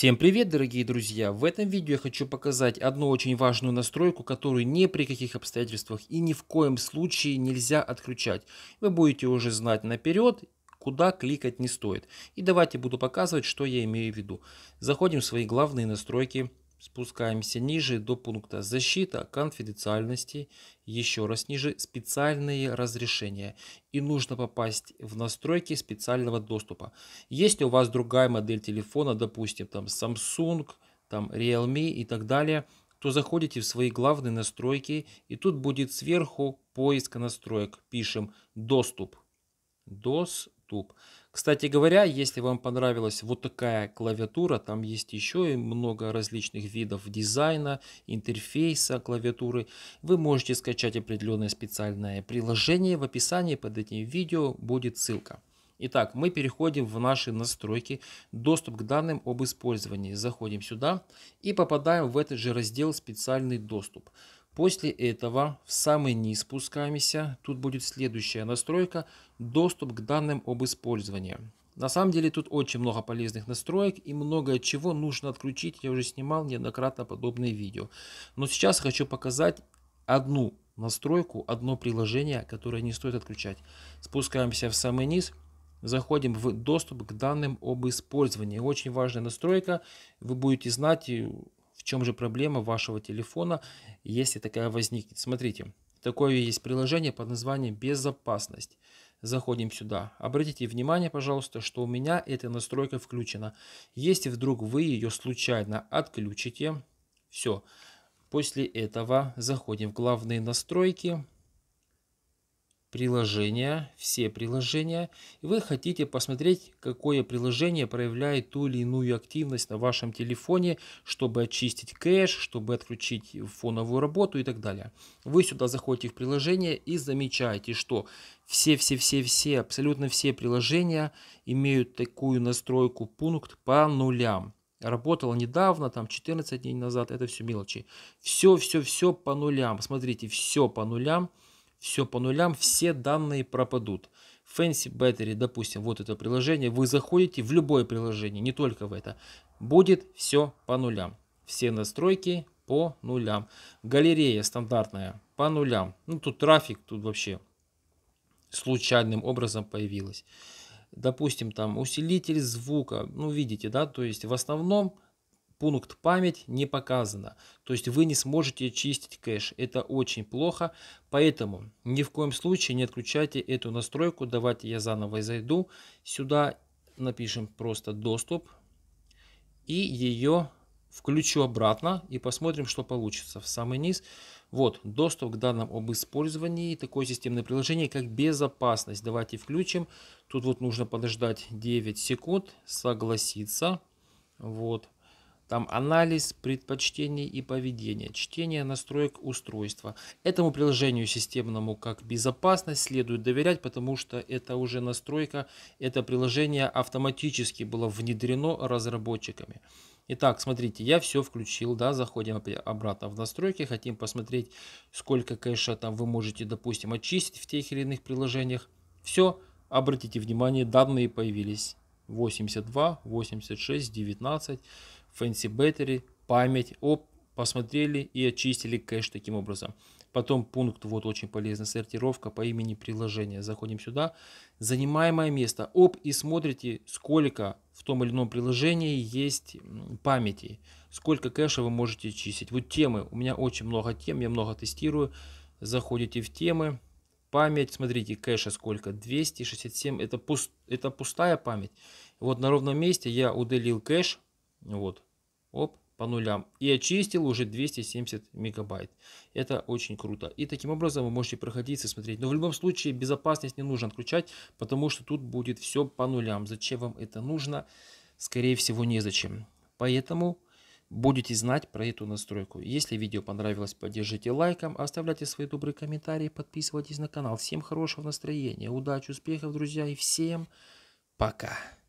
Всем привет, дорогие друзья! В этом видео я хочу показать одну очень важную настройку, которую ни при каких обстоятельствах и ни в коем случае нельзя отключать. Вы будете уже знать наперед, куда кликать не стоит. И давайте буду показывать, что я имею в виду. Заходим в свои главные настройки Спускаемся ниже до пункта «Защита конфиденциальности». Еще раз ниже «Специальные разрешения». И нужно попасть в настройки специального доступа. Если у вас другая модель телефона, допустим, там Samsung, там Realme и так далее, то заходите в свои главные настройки и тут будет сверху поиск настроек. Пишем «Доступ». «Доступ». Кстати говоря, если вам понравилась вот такая клавиатура, там есть еще и много различных видов дизайна, интерфейса клавиатуры, вы можете скачать определенное специальное приложение. В описании под этим видео будет ссылка. Итак, мы переходим в наши настройки, доступ к данным об использовании. Заходим сюда и попадаем в этот же раздел «Специальный доступ». После этого в самый низ спускаемся, тут будет следующая настройка «Доступ к данным об использовании». На самом деле тут очень много полезных настроек и многое чего нужно отключить, я уже снимал неоднократно подобные видео. Но сейчас хочу показать одну настройку, одно приложение, которое не стоит отключать. Спускаемся в самый низ, заходим в доступ к данным об использовании. Очень важная настройка, вы будете знать в чем же проблема вашего телефона, если такая возникнет. Смотрите, такое есть приложение под названием «Безопасность». Заходим сюда. Обратите внимание, пожалуйста, что у меня эта настройка включена. Если вдруг вы ее случайно отключите, все. После этого заходим в главные настройки приложения, все приложения, и вы хотите посмотреть, какое приложение проявляет ту или иную активность на вашем телефоне, чтобы очистить кэш, чтобы отключить фоновую работу и так далее. Вы сюда заходите в приложение и замечаете, что все-все-все-все, абсолютно все приложения имеют такую настройку пункт по нулям. Работала недавно, там 14 дней назад, это все мелочи. Все-все-все по нулям. Смотрите, все по нулям все по нулям, все данные пропадут. Fancy Battery, допустим, вот это приложение, вы заходите в любое приложение, не только в это, будет все по нулям. Все настройки по нулям. Галерея стандартная по нулям. Ну, тут трафик, тут вообще случайным образом появилась. Допустим, там усилитель звука, ну, видите, да, то есть в основном пункт память не показано. То есть вы не сможете чистить кэш. Это очень плохо. Поэтому ни в коем случае не отключайте эту настройку. Давайте я заново зайду. Сюда напишем просто доступ. И ее включу обратно и посмотрим, что получится. В самый низ. Вот доступ к данным об использовании такое системное приложение, как безопасность. Давайте включим. Тут вот нужно подождать 9 секунд, согласиться. Вот там анализ предпочтений и поведения, чтение настроек устройства. Этому приложению системному как безопасность следует доверять, потому что это уже настройка, это приложение автоматически было внедрено разработчиками. Итак, смотрите, я все включил, да, заходим обратно в настройки, хотим посмотреть, сколько кэша там вы можете, допустим, очистить в тех или иных приложениях. Все, обратите внимание, данные появились. 82, 86, 19. Fancy Battery, память. Оп, посмотрели и очистили кэш таким образом. Потом пункт, вот очень полезно, сортировка по имени приложения. Заходим сюда, занимаемое место. Оп, и смотрите, сколько в том или ином приложении есть памяти. Сколько кэша вы можете чистить. Вот темы, у меня очень много тем, я много тестирую. Заходите в темы, память, смотрите, кэша сколько, 267, это, пуст, это пустая память. Вот на ровном месте я удалил кэш, вот. Оп, по нулям. И очистил уже 270 мегабайт. Это очень круто. И таким образом вы можете проходить и смотреть. Но в любом случае безопасность не нужно отключать, потому что тут будет все по нулям. Зачем вам это нужно? Скорее всего, незачем. Поэтому будете знать про эту настройку. Если видео понравилось, поддержите лайком, оставляйте свои добрые комментарии, подписывайтесь на канал. Всем хорошего настроения, удачи, успехов, друзья, и всем пока!